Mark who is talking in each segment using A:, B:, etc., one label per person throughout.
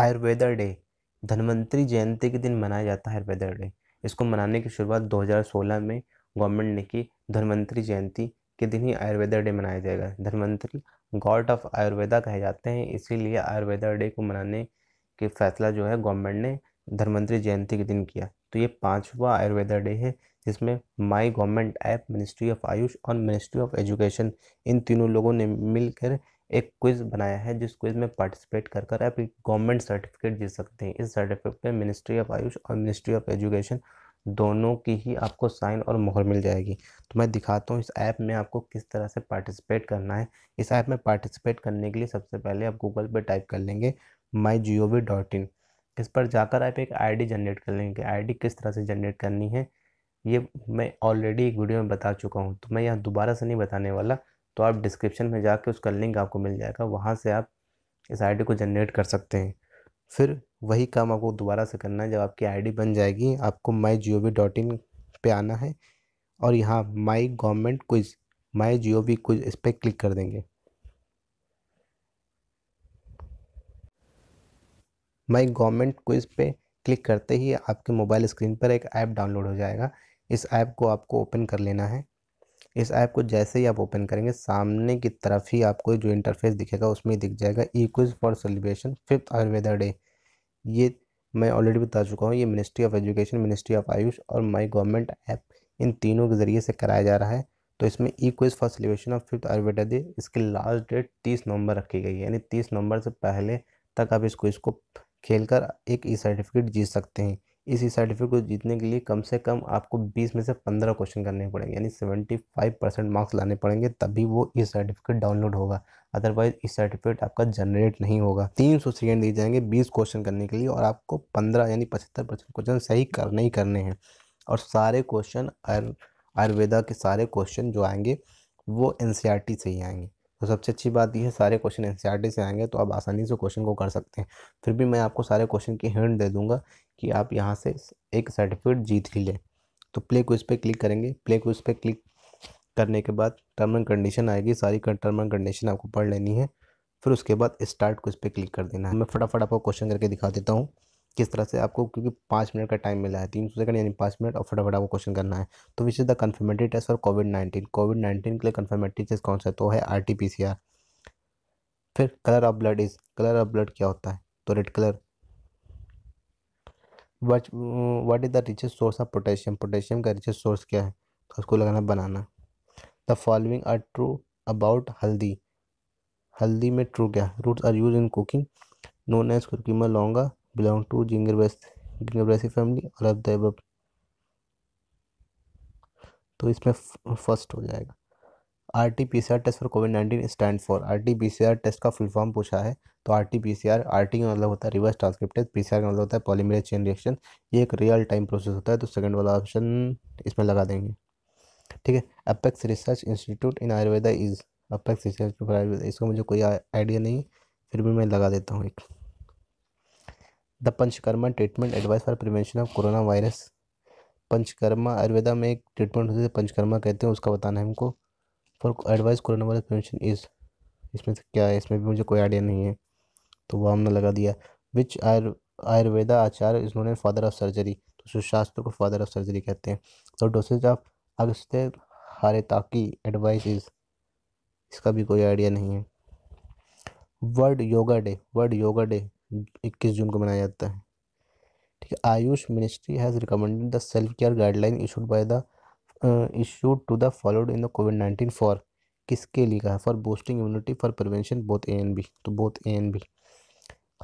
A: Ayurveda day Dhanvantari जयंती के दिन मनाया जाता है आयुर्वेदा डे इसको मनाने की शुरुआत 2016 में गवर्नमेंट ने की धनवंतरी जयंती के दिन ही आयुर्वेदा डे मनाया जाएगा धनवंतरी गॉड ऑफ आयुर्वेदा कहे जाते हैं इसीलिए आयुर्वेदा डे को मनाने के फैसला जो है गवर्नमेंट ने धनवंतरी जयंती के दिन किया तो ये पाँचवा आयुर्वेदा डे है जिसमें my government app ministry of Ayush और मिनिस्ट्री ऑफ एजुकेशन इन तीनों लोगों ने मिलकर एक क्विज़ बनाया है जिस क्विज़ में पार्टिसिपेट कर कर आप एक गवर्नमेंट सर्टिफिकेट जीत सकते हैं इस सर्टिफिकेट में मिनिस्ट्री ऑफ आयुष और मिनिस्ट्री ऑफ एजुकेशन दोनों की ही आपको साइन और मोहर मिल जाएगी तो मैं दिखाता हूँ इस ऐप में आपको किस तरह से पार्टिसिपेट करना है इस ऐप में पार्टिसिपेट करने के लिए सबसे पहले आप गूगल पर टाइप कर लेंगे माई G O V dot in इस पर जाकर आप एक आईडी जनरेट कर लेंगे आईडी किस तरह से जनरेट करनी है ये मैं ऑलरेडी एक वीडियो में बता चुका हूँ तो मैं यहाँ दोबारा से नहीं बताने वाला तो आप डिस्क्रिप्शन में जाके उसका लिंक आपको मिल जाएगा वहाँ से आप इस आईडी को जनरेट कर सकते हैं फिर वही काम आपको दोबारा से करना है जब आपकी आईडी बन जाएगी आपको माई G O V dot in पर आना है और यहाँ my government quiz my G O V quiz इस पर क्लिक कर देंगे माई गवर्नमेंट क्विज पे क्लिक करते ही आपके मोबाइल स्क्रीन पर एक ऐप डाउनलोड हो जाएगा इस ऐप को आपको ओपन कर लेना है इस ऐप को जैसे ही आप ओपन करेंगे सामने की तरफ ही आपको जो इंटरफेस दिखेगा उसमें दिख जाएगा E quiz for celebration fifth Ayurveda day ये मैं ऑलरेडी बता चुका हूँ ये ministry of education ministry of Ayush और माई गवर्नमेंट ऐप इन तीनों के ज़रिए से कराया जा रहा है तो इसमें E quiz for celebration of fifth Ayurveda day इसकी लास्ट डेट तीस नवंबर रखी गई है यानी तीस नवंबर से पहले तक आप इस क्विज़ को खेल कर एक ई सर्टिफिकेट जीत सकते हैं इसी सर्टिफिकेट को जीतने के लिए कम से कम आपको बीस में से पंद्रह क्वेश्चन करने पड़ेंगे यानी सेवेंटी फाइव परसेंट मार्क्स लाने पड़ेंगे तभी वो ये सर्टिफिकेट डाउनलोड होगा अदरवाइज इस सर्टिफिकेट आपका जनरेट नहीं होगा तीन सौ सेकेंड दिए जाएंगे बीस क्वेश्चन करने के लिए और आपको पंद्रह यानी पचहत्तर परसेंट क्वेश्चन सही करने ही करने हैं और सारे क्वेश्चन आयुर्वेदा के सारे क्वेश्चन जो आएंगे वो एन e से ही आएंगे तो सबसे अच्छी बात यह है सारे क्वेश्चन एन e से आएंगे तो आप आसानी से क्वेश्चन को कर सकते हैं फिर भी मैं आपको सारे क्वेश्चन की हिंट दे दूंगा कि आप यहाँ से एक सर्टिफिकेट जीत ही लें तो प्ले क्विज पे क्लिक करेंगे प्ले क्विज पे क्लिक करने के बाद टर्म एंड कंडीशन आएगी सारी टर्म एंड कंडीशन आपको पढ़ लेनी है फिर उसके बाद स्टार्ट क्विज पे क्लिक कर देना है मैं फटाफट आपको क्वेश्चन करके दिखा देता हूँ किस तरह से आपको क्योंकि पाँच मिनट का टाइम मिला है तीन सौ सेकंड यानी पाँच मिनट और फटाफट आपको क्वेश्चन करना है तो which is the confirmatory test for covid nineteen covid nineteen के लिए कन्फर्मेटरी टेस्ट कौन सा है तो है R T P C R फिर colour of blood is colour of blood क्या होता है तो red colour what what is the richest source of potassium potassium का रिचेस्ट सोर्स क्या है तो उसको लगाना banana the following are true about haldi हल्दी में ट्रू क्या है roots are used in cooking known as कुकीमा लौंगा बिलोंग टू जिंगर जिंगरबेसी फैमिली और अब तो इसमें फर्स्ट हो जाएगा R T P C R test for covid nineteen stand for R T P C R test का फुल फॉर्म पूछा है तो R T P C R R T का मतलब होता है reverse test P C R का मतलब होता है पॉलीमेरेज चेन रिएक्शन ये एक रियल टाइम प्रोसेस होता है तो सेकंड वाला ऑप्शन इसमें लगा देंगे ठीक है apex research institute in Ayurveda is apex research for Ayurveda इसका मुझे कोई आइडिया नहीं फिर भी मैं लगा देता हूँ एक the panchakarma treatment advice for prevention of corona virus panchakarma Ayurveda में एक ट्रीटमेंट होती है पंचकर्मा कहते हैं उसका बताना है हमको for advice corona virus prevention is इसमें से क्या है इसमें भी मुझे कोई आइडिया नहीं है तो वह हमने लगा दिया विच आयुर् आयुर्वेदा आचार्य इन्होंने फादर ऑफ सर्जरी तो सुशास्त्र को फादर ऑफ सर्जरी कहते हैं तो डोसेज ऑफ हारे ताकि एडवाइस इज इसका भी कोई आइडिया नहीं है world yoga day world yoga day इक्कीस जून को मनाया जाता है ठीक है Ayush ministry has recommended the self care guideline issued by the issued to the followed in the covid nineteen for किसके लिए कहा for boosting immunity for prevention both A and B तो both A and B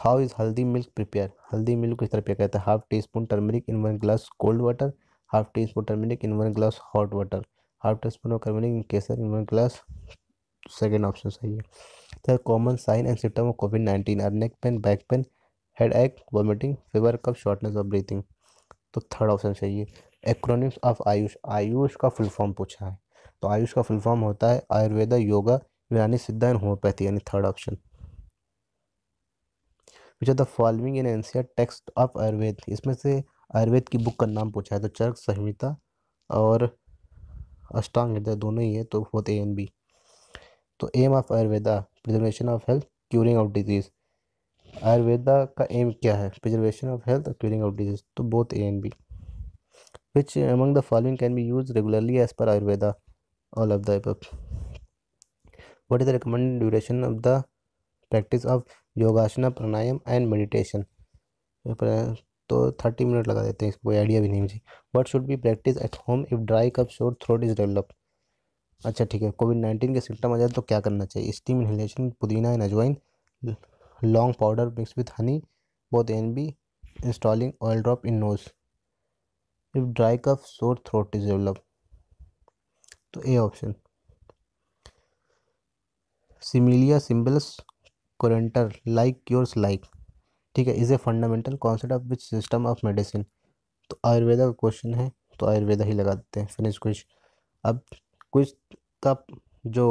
A: how is haldi milk prepare haldi milk किस तरह prepare कहता है half teaspoon turmeric in one glass cold water half teaspoon turmeric in one glass hot water half teaspoon of turmeric in kesar in one glass second option सही है sir common sign and symptom of covid nineteen are neck pain back pain headache vomiting fever cough shortness of breathing तो third option चाहिए acronyms of Ayush Ayush का full form पूछा है तो आयुष का full form होता है Ayurveda yoga Unani Siddha and homeopathy यानी third option which are the following in ancient text of Ayurveda इसमें से आयुर्वेद की बुक का नाम पूछा है तो चर्क संहिता और अष्टांग हृदय दोनों ही है तो होते ए एंड बी तो aim of Ayurveda preservation of health curing of disease Ayurveda का एम क्या है प्रिजर्वेशन ऑफ हेल्थ और क्यूरिंग ऑफ डिजीज तो both A and B which among the following can be use regularly as per Ayurveda all of the above. What is the recommended duration of the practice yogasana pranayama and meditation तो thirty minute लगा देते हैं इसको कोई idea भी नहीं मुझे what should be practice at home if dry cough sore throat is develop अच्छा ठीक है कोविड नाइन्टीन के सिम्टम आ जाए तो क्या करना चाहिए steam inhalation pudina and ajwain laung powder mix with honey both and B installing oil drop in nose if dry cough sore throat is develop तो ए ऑप्शन सिमिलिया सिम्बल्स कोरेंटर लाइक क्योर्स लाइक ठीक है is a fundamental concept of which system of medicine तो आयुर्वेदा का question है तो आयुर्वेदा ही लगा देते हैं फिनिश क्विश अब कुछ का जो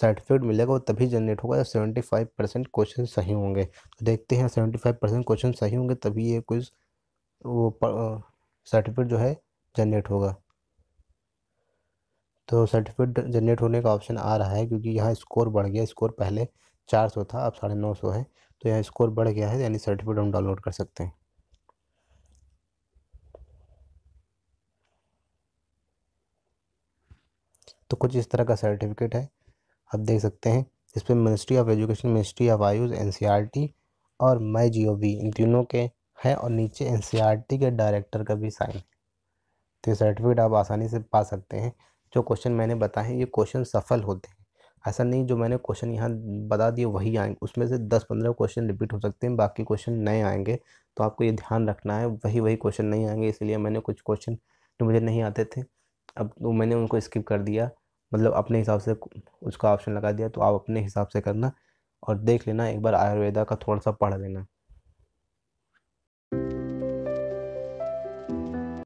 A: सर्टिफिकेट मिलेगा वो तभी जनरेट होगा जब सेवेंटी फाइव परसेंट क्वेश्चन सही होंगे तो देखते हैं सेवेंटी फाइव परसेंट क्वेश्चन सही होंगे तभी ये क्विज वो सर्टिफिकेट जो है जनरेट होगा तो सर्टिफिकेट जनरेट होने का ऑप्शन आ रहा है क्योंकि यहाँ स्कोर बढ़ गया स्कोर पहले चार सौ था अब साढ़े नौ सौ है तो यहाँ स्कोर बढ़ गया है यानी सर्टिफिकेट हम डाउनलोड कर सकते हैं तो कुछ इस तरह का सर्टिफिकेट है आप देख सकते हैं इस पर ministry of education ministry of Ayush and और माई जी ओ वी इन तीनों के है और नीचे एन e के डायरेक्टर का भी साइन है तो ये सर्टिफिकेट आप आसानी से पा सकते हैं जो क्वेश्चन मैंने बताए हैं ये क्वेश्चन सफल होते हैं ऐसा नहीं जो मैंने क्वेश्चन यहाँ बता दिए वही आएंगे उसमें से दस पंद्रह क्वेश्चन रिपीट हो सकते हैं बाकी क्वेश्चन नए आएंगे तो आपको ये ध्यान रखना है वही वही क्वेश्चन नहीं आएंगे इसलिए मैंने कुछ क्वेश्चन जो मुझे नहीं आते थे अब तो मैंने उनको स्किप कर दिया मतलब अपने हिसाब से उसका ऑप्शन लगा दिया तो आप अपने हिसाब से करना और देख लेना एक बार आयुर्वेदा का थोड़ा सा पढ़ लेना